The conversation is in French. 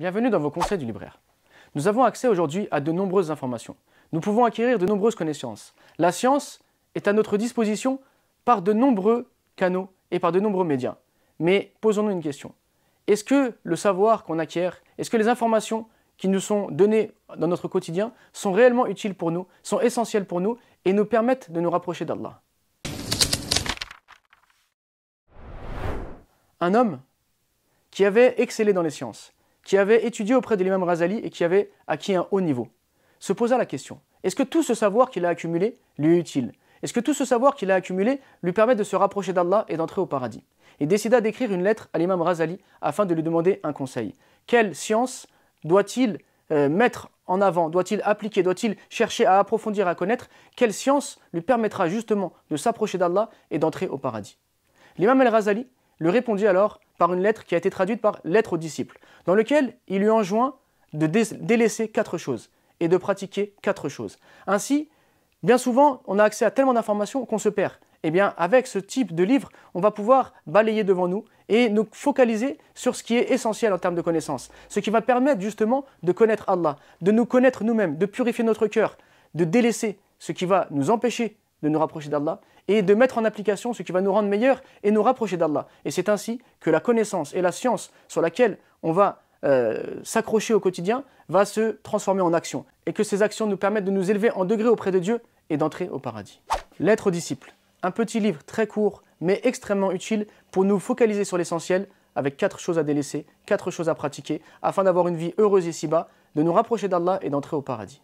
Bienvenue dans vos conseils du libraire. Nous avons accès aujourd'hui à de nombreuses informations. Nous pouvons acquérir de nombreuses connaissances. La science est à notre disposition par de nombreux canaux et par de nombreux médias. Mais posons-nous une question. Est-ce que le savoir qu'on acquiert, est-ce que les informations qui nous sont données dans notre quotidien sont réellement utiles pour nous, sont essentielles pour nous et nous permettent de nous rapprocher d'Allah Un homme qui avait excellé dans les sciences, qui avait étudié auprès de l'imam Razali et qui avait acquis un haut niveau, se posa la question est-ce que tout ce savoir qu'il a accumulé lui est utile Est-ce que tout ce savoir qu'il a accumulé lui permet de se rapprocher d'Allah et d'entrer au paradis Il décida d'écrire une lettre à l'imam Razali afin de lui demander un conseil. Quelle science doit-il euh, mettre en avant Doit-il appliquer Doit-il chercher à approfondir, à connaître Quelle science lui permettra justement de s'approcher d'Allah et d'entrer au paradis L'imam Al-Razali le répondit alors par une lettre qui a été traduite par Lettre aux disciples, dans laquelle il lui enjoint de délaisser quatre choses et de pratiquer quatre choses. Ainsi, bien souvent, on a accès à tellement d'informations qu'on se perd. Eh bien, avec ce type de livre, on va pouvoir balayer devant nous et nous focaliser sur ce qui est essentiel en termes de connaissances. Ce qui va permettre justement de connaître Allah, de nous connaître nous-mêmes, de purifier notre cœur, de délaisser ce qui va nous empêcher de nous rapprocher d'Allah et de mettre en application ce qui va nous rendre meilleurs et nous rapprocher d'Allah. Et c'est ainsi que la connaissance et la science sur laquelle on va euh, s'accrocher au quotidien va se transformer en action et que ces actions nous permettent de nous élever en degré auprès de Dieu et d'entrer au paradis. L'être aux disciples, un petit livre très court mais extrêmement utile pour nous focaliser sur l'essentiel avec quatre choses à délaisser, quatre choses à pratiquer afin d'avoir une vie heureuse ici-bas, de nous rapprocher d'Allah et d'entrer au paradis.